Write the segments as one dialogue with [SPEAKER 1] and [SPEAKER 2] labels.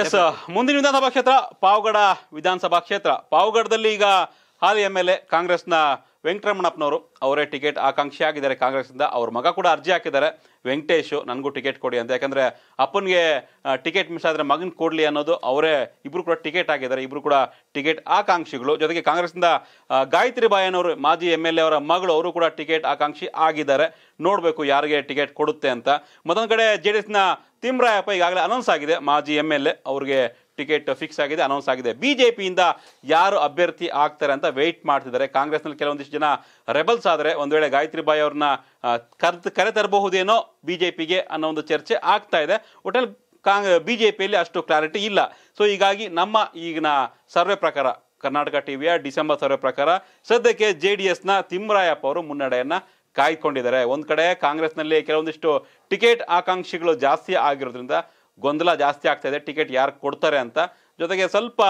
[SPEAKER 1] S ಮುಂದಿನ ವಿಧಾನಸಭಾ ಕ್ಷೇತ್ರ ಪಾವಗಡ ವಿಧಾನಸಭಾ ಕ್ಷೇತ್ರ ಪಾವಗಡದಲ್ಲಿ ಈಗ ಹಾಲಿ ಎಂ ಎಲ್ ಎ ಕಾಂಗ್ರೆಸ್ನ ವೆಂಕಟರಮಣಪ್ಪನವರು ಅವರೇ ಟಿಕೆಟ್ ಆಕಾಂಕ್ಷಿ ಆಗಿದ್ದಾರೆ ಕಾಂಗ್ರೆಸ್ನಿಂದ ಅವ್ರ ಮಗ ಕೂಡ ಅರ್ಜಿ ಹಾಕಿದ್ದಾರೆ ವೆಂಕಟೇಶು ನನಗೂ ಟಿಕೆಟ್ ಕೊಡಿ ಅಂತ ಯಾಕಂದರೆ ಅಪ್ಪನಿಗೆ ಟಿಕೆಟ್ ಮಿಸ್ ಆದರೆ ಮಗನ ಕೊಡಲಿ ಅನ್ನೋದು ಅವರೇ ಇಬ್ಬರು ಕೂಡ ಟಿಕೆಟ್ ಆಗಿದ್ದಾರೆ ಇಬ್ಬರು ಕೂಡ ಟಿಕೆಟ್ ಆಕಾಂಕ್ಷಿಗಳು ಜೊತೆಗೆ ಕಾಂಗ್ರೆಸ್ನಿಂದ ಗಾಯತ್ರಿ ಬಾಯನವರು ಮಾಜಿ ಎಮ್ ಎಲ್ ಎ ಅವರ ಮಗಳು ಅವರು ಕೂಡ ಟಿಕೆಟ್ ಆಕಾಂಕ್ಷಿ ಆಗಿದ್ದಾರೆ ನೋಡಬೇಕು ಯಾರಿಗೆ ಟಿಕೆಟ್ ಕೊಡುತ್ತೆ ಅಂತ ಮತ್ತೊಂದು ಕಡೆ ಜೆ ಡಿ ಎಸ್ನ ತಿಮ್ರಾಯಪ್ಪ ಈಗಾಗಲೇ ಅನೌನ್ಸ್ ಆಗಿದೆ ಮಾಜಿ ಎಮ್ ಎಲ್ ಎ ಅವ್ರಿಗೆ ಟಿಕೆಟ್ ಫಿಕ್ಸ್ ಆಗಿದೆ ಅನೌನ್ಸ್ ಆಗಿದೆ ಬಿಜೆಪಿಯಿಂದ ಯಾರು ಅಭ್ಯರ್ಥಿ ಆಗ್ತಾರೆ ಅಂತ ವೆಯ್ಟ್ ಮಾಡ್ತಿದ್ದಾರೆ ಕಾಂಗ್ರೆಸ್ನಲ್ಲಿ ಕೆಲವೊಂದಿಷ್ಟು ಜನ ರೆಬಲ್ಸ್ ಆದರೆ ಒಂದು ವೇಳೆ ಗಾಯತ್ರಿ ಬಾಯಿ ಅವ್ರನ್ನ ಕರೆದು ಕರೆತರಬಹುದೇನೋ ಬಿಜೆಪಿಗೆ ಅನ್ನೋ ಒಂದು ಚರ್ಚೆ ಆಗ್ತಾ ಇದೆ ಒಟ್ಟಲ್ಲಿ ಕಾಂಗ್ ಬಿಜೆಪಿಯಲ್ಲಿ ಅಷ್ಟು ಕ್ಲಾರಿಟಿ ಇಲ್ಲ ಸೊ ಹೀಗಾಗಿ ನಮ್ಮ ಈಗಿನ ಸರ್ವೆ ಪ್ರಕಾರ ಕರ್ನಾಟಕ ಟಿವಿಯ ಡಿಸೆಂಬರ್ ಸರ್ವೆ ಪ್ರಕಾರ ಸದ್ಯಕ್ಕೆ ಜೆ ಡಿ ಎಸ್ನ ತಿಮ್ಮರಾಯಪ್ಪ ಅವರು ಮುನ್ನಡೆಯನ್ನು ಕಾಯ್ಕೊಂಡಿದ್ದಾರೆ ಒಂದು ಕಡೆ ಕಾಂಗ್ರೆಸ್ನಲ್ಲಿ ಕೆಲವೊಂದಿಷ್ಟು ಟಿಕೆಟ್ ಆಕಾಂಕ್ಷಿಗಳು ಜಾಸ್ತಿ ಆಗಿರೋದ್ರಿಂದ ಗೊಂದಲ ಜಾಸ್ತಿ ಆಗ್ತಾ ಇದೆ ಟಿಕೆಟ್ ಯಾರು ಕೊಡ್ತಾರೆ ಅಂತ ಜೊತೆಗೆ ಸ್ವಲ್ಪ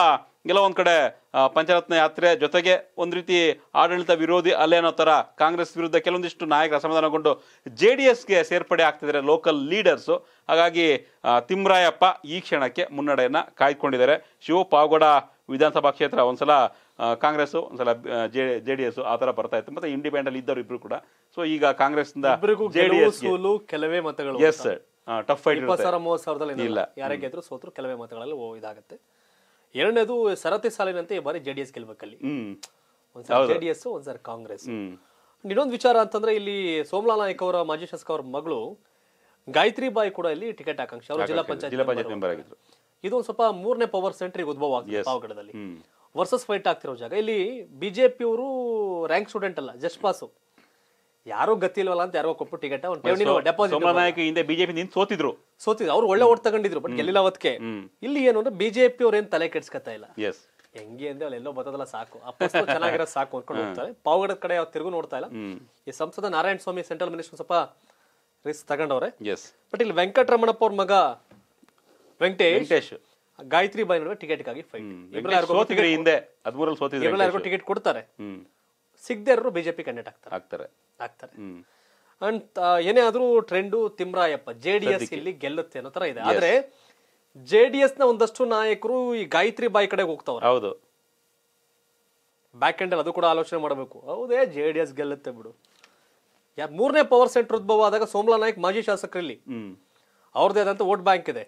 [SPEAKER 1] ಕೆಲವೊಂದು ಕಡೆ ಪಂಚರತ್ನ ಯಾತ್ರೆ ಜೊತೆಗೆ ಒಂದು ರೀತಿ ಆಡಳಿತ ವಿರೋಧಿ ಅಲ್ಲೇ ಅನ್ನೋ ಥರ ಕಾಂಗ್ರೆಸ್ ವಿರುದ್ಧ ಕೆಲವೊಂದಿಷ್ಟು ನಾಯಕರ ಅಸಮಾಧಾನಗೊಂಡು ಜೆ ಡಿ ಎಸ್ಗೆ ಸೇರ್ಪಡೆ ಆಗ್ತಿದ್ದಾರೆ ಲೋಕಲ್ ಲೀಡರ್ಸು ಹಾಗಾಗಿ ತಿಮ್ರಾಯಪ್ಪ ಈ ಕ್ಷಣಕ್ಕೆ ಮುನ್ನಡೆಯನ್ನು ಕಾಯ್ದುಕೊಂಡಿದ್ದಾರೆ ಶಿವ ಪಾವಗೌಡ ವಿಧಾನಸಭಾ ಕ್ಷೇತ್ರ ಒಂದ್ಸಲ ಕಾಂಗ್ರೆಸ್ಸು ಒಂದ್ಸಲ ಜೆ ಜೆ ಡಿ ಎಸ್ ಆ ಥರ ಬರ್ತಾ ಇತ್ತು ಮತ್ತೆ ಇಂಡಿಪೆಂಡೆಂಟ್ ಇದ್ದವರು ಇಬ್ಬರು ಕೂಡ ಸೊ ಈಗ ಕಾಂಗ್ರೆಸ್ನಿಂದ
[SPEAKER 2] ಕೆಲವೇ ಮತಗಳು ಎಸ್
[SPEAKER 1] ಟಫ್ ಫೈಟ್ ಇಪ್ಪತ್ತು ಸಾವಿರ ಮೂವತ್ತು ಸಾವಿರದಲ್ಲಿ ಇಲ್ಲ ಯಾರೇ ಗೆದ್ರು
[SPEAKER 2] ಸೋತರು ಕೆಲವೇ ಮತಗಳಲ್ಲಿ ಇದಾಗುತ್ತೆ ಎರಡನೇದು ಸರತಿ ಸಾಲಿನಂತೆ ಈ ಬಾರಿ ಜೆ ಡಿ ಎಸ್ ಗೆಲ್ಬೇಕಲ್ಲಿ ಒಂದ್ಸಲ ಜೆ ಡಿ ಎಸ್ ಒಂದ್ಸಾರಿ ಕಾಂಗ್ರೆಸ್ ಇನ್ನೊಂದು ವಿಚಾರ ಅಂತಂದ್ರೆ ಇಲ್ಲಿ ಸೋಮಲಾ ನಾಯ್ಕ ಅವರ ಮಾಜಿ ಶಾಸಕ ಅವರ ಮಗಳು ಗಾಯತ್ರಿ ಬಾಯಿ ಕೂಡ ಇಲ್ಲಿ ಟಿಕೆಟ್ ಆಕಾಂಕ್ಷಿ ಅವರು ಜಿಲ್ಲಾ ಪಂಚಾಯತ್ ಮೆಂಬರ್ ಆಗಿದ್ರು ಇದೊಂದು ಸ್ವಲ್ಪ ಮೂರನೇ ಪವರ್ ಸೆಂಟ್ರಿಗೆ ಉದ್ಭವ ಆಗ್ತದೆ ಪಾವಗಡದಲ್ಲಿ ವರ್ಸಸ್ ಫೈಟ್ ಆಗ್ತಿರೋ ಜಾಗ ಇಲ್ಲಿ ಬಿಜೆಪಿ ಅವರು ರ್ಯಾಂಕ್ ಸ್ಟೂಡೆಂಟ್ ಅಲ್ಲ ಜಸ್ಟ್ ಪಾಸು ಯಾರು ಇಲ್ವಲ್ಲ ಅಂತ ಯಾರೋ ಕೊಟ್ಟು ಟಿಕೆಟ್ ನಾಯಕ ಹಿಂದೆ ಬಿಜೆಪಿ ನಿಂತ ಸೋತಿದ್ರು ಸೋತಿದ್ರು ಅವ್ರು ಒಳ್ಳೆ ಓಟ್ ತಗೊಂಡಿದ್ರು ಬಟ್ ಗೆಲ್ಲಿಲ್ಲ ಅವತ್ತೆ ಇಲ್ಲಿ ಏನು ಅಂದ್ರೆ ಬಿಜೆಪಿ ಅವ್ರು ಏನ್ ತಲೆ ಕೆಡ್ಸ್ಕೊತಾ ಇಲ್ಲ ಹೆಂಗೆ ಅಂದ್ರೆ ಅವ್ರು ಎಲ್ಲೋ ಬರ್ತದಲ್ಲ ಸಾಕು ಚೆನ್ನಾಗಿರೋ ಸಾಕು ಅನ್ಕೊಂಡು ಹೋಗ್ತಾರೆ ಪಾವಗಡದ ಕಡೆ ಅವ್ರು ತಿರುಗು ನೋಡ್ತಾ ಇಲ್ಲ ಈ ಸಂಸದ ನಾರಾಯಣ ಸ್ವಾಮಿ ಸೆಂಟ್ರಲ್ ಮಿನಿಸ್ಟರ್ ಸ್ವಲ್ಪ ರಿಸ್ಕ್ ತಗೊಂಡವ್ರೆ ಬಟ್ ಇಲ್ಲಿ ವೆಂಕಟರಮಣಪ್ಪ ಅವ್ರ ಮಗ ವೆಂಕಟೇಶ್ ಗಾಯತ್ರಿ ಬಾಯಿ ನಡುವೆ ಟಿಕೆಟ್ಗಾಗಿ ಫೈಟ್ ಹಿಂದೆ ಟಿಕೆಟ್ ಕೊಡ್ತಾರೆ ಸಿಗದೆ ಬಿಜೆಪಿ ಕಂಡಕ್ಟ್ ಆಗ್ತಾರೆ ಆಗ್ತಾರೆ ಆಗ್ತಾರೆ ಅಂಡ್ ಏನೇ ಆದ್ರೂ trend Timmarayappa J D S ಇಲ್ಲಿ ಗೆಲ್ಲುತ್ತೆ ಅನ್ನೋ ತರ ಇದೆ ಆದ್ರೆ ಜೆ ಡಿ ನ ಒಂದಷ್ಟು ನಾಯಕರು ಈ ಗಾಯತ್ರಿ ಬಾಯಿ ಕಡೆಗೆ ಹೋಗ್ತಾವ್ರೆ ಹೌದು ಬ್ಯಾಕ್ ಎಂಡ್ ಅದು ಕೂಡ ಆಲೋಚನೆ ಮಾಡಬೇಕು ಹೌದೇ ಜೆ ಡಿ ಎಸ್ ಗೆಲ್ಲುತ್ತೆ ಬಿಡು ಯಾರು ಮೂರನೇ ಪವರ್ ಸೆಂಟರ್ ಉದ್ಭವ ಆದಾಗ ಸೋಮಲಾ ನಾಯಕ್ ಮಾಜಿ ಶಾಸಕರಲ್ಲಿ ಅವ್ರದೇ ಆದಂತ ವೋಟ್ ಬ್ಯಾಂಕ್ ಇದೆ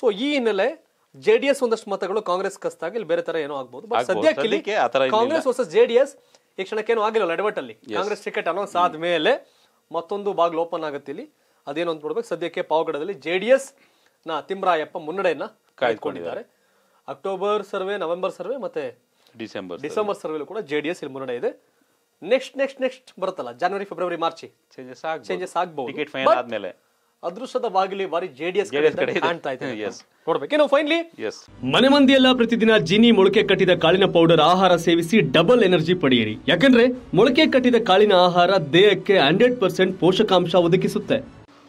[SPEAKER 2] ಸೊ ಈ ಹಿನ್ನೆಲೆ ಜೆ ಡಿ ಎಸ್ ಒಂದಷ್ಟು ಮತಗಳು ಕಾಂಗ್ರೆಸ್ ಕಸ್ತಾಗಿ ಇಲ್ಲಿ ಬೇರೆ ತರ ಏನೋ ಆಗ್ಬಹುದು ಬಟ್ ಸದ್ಯಕ್ಕೆ Congress versus J D S ಈ ಕ್ಷಣಕ್ಕೇನು ಆಗಿಲ್ಲ ಅಲ್ಲಿ ಕಾಂಗ್ರೆಸ್ ಟಿಕೆಟ್ ಅನೌನ್ಸ್ ಆದ್ಮೇಲೆ ಮತ್ತೊಂದು ಬಾಗಿಲು ಓಪನ್ ಆಗುತ್ತೆ ಇಲ್ಲಿ ಅದೇನು ಅಂತ ನೋಡ್ಬೇಕು ಸದ್ಯಕ್ಕೆ ಪಾವಗಡದಲ್ಲಿ ಜೆಡಿಎಸ್ ನ ತಿಮ್ರಾಯಪ್ಪ ಮುನ್ನಡೆಯನ್ನ ಕಾಯ್ದುಕೊಂಡಿದ್ದಾರೆ ಅಕ್ಟೋಬರ್ ಸರ್ವೆ ನವೆಂಬರ್ ಸರ್ವೆ ಮತ್ತೆ ಡಿಸೆಂಬರ್ ಡಿಸೆಂಬರ್ ಸರ್ವೆ ಕೂಡ ಜೆಡಿಎಸ್ ಇಲ್ಲಿ ಮುನ್ನಡೆ ಇದೆ ನೆಕ್ಸ್ಟ್ ನೆಕ್ಸ್ಟ್ ನೆಕ್ಸ್ಟ್ ಬರುತ್ತಲ್ಲ ಜನವರಿ ಫೆಬ್ರವರಿ ಮಾರ್ಚ್ ಚೇಂಜಸ್ ಚೇಂಜಸ್ ಆದ್ಮೇಲೆ ಅದೃಷ್ಟದ ಬಾಗಿಲಿ ಬಾರಿ ಜೆಡಿಎಸ್ ಕಡೆ ಕಾಣ್ತಾ ಮನೆ ಮಂದಿಯೆಲ್ಲ ಪ್ರತಿದಿನ ಜಿನಿ ಮೊಳಕೆ ಕಟ್ಟಿದ ಕಾಳಿನ ಪೌಡರ್ ಆಹಾರ ಸೇವಿಸಿ ಡಬಲ್ ಎನರ್ಜಿ ಪಡೆಯಿರಿ ಯಾಕಂದ್ರೆ ಮೊಳಕೆ ಕಟ್ಟಿದ ಕಾಳಿನ ಆಹಾರ ದೇಹಕ್ಕೆ ಹಂಡ್ರೆಡ್ ಪರ್ಸೆಂಟ್ ಪೋಷಕಾಂಶ ಒದಗಿಸುತ್ತೆ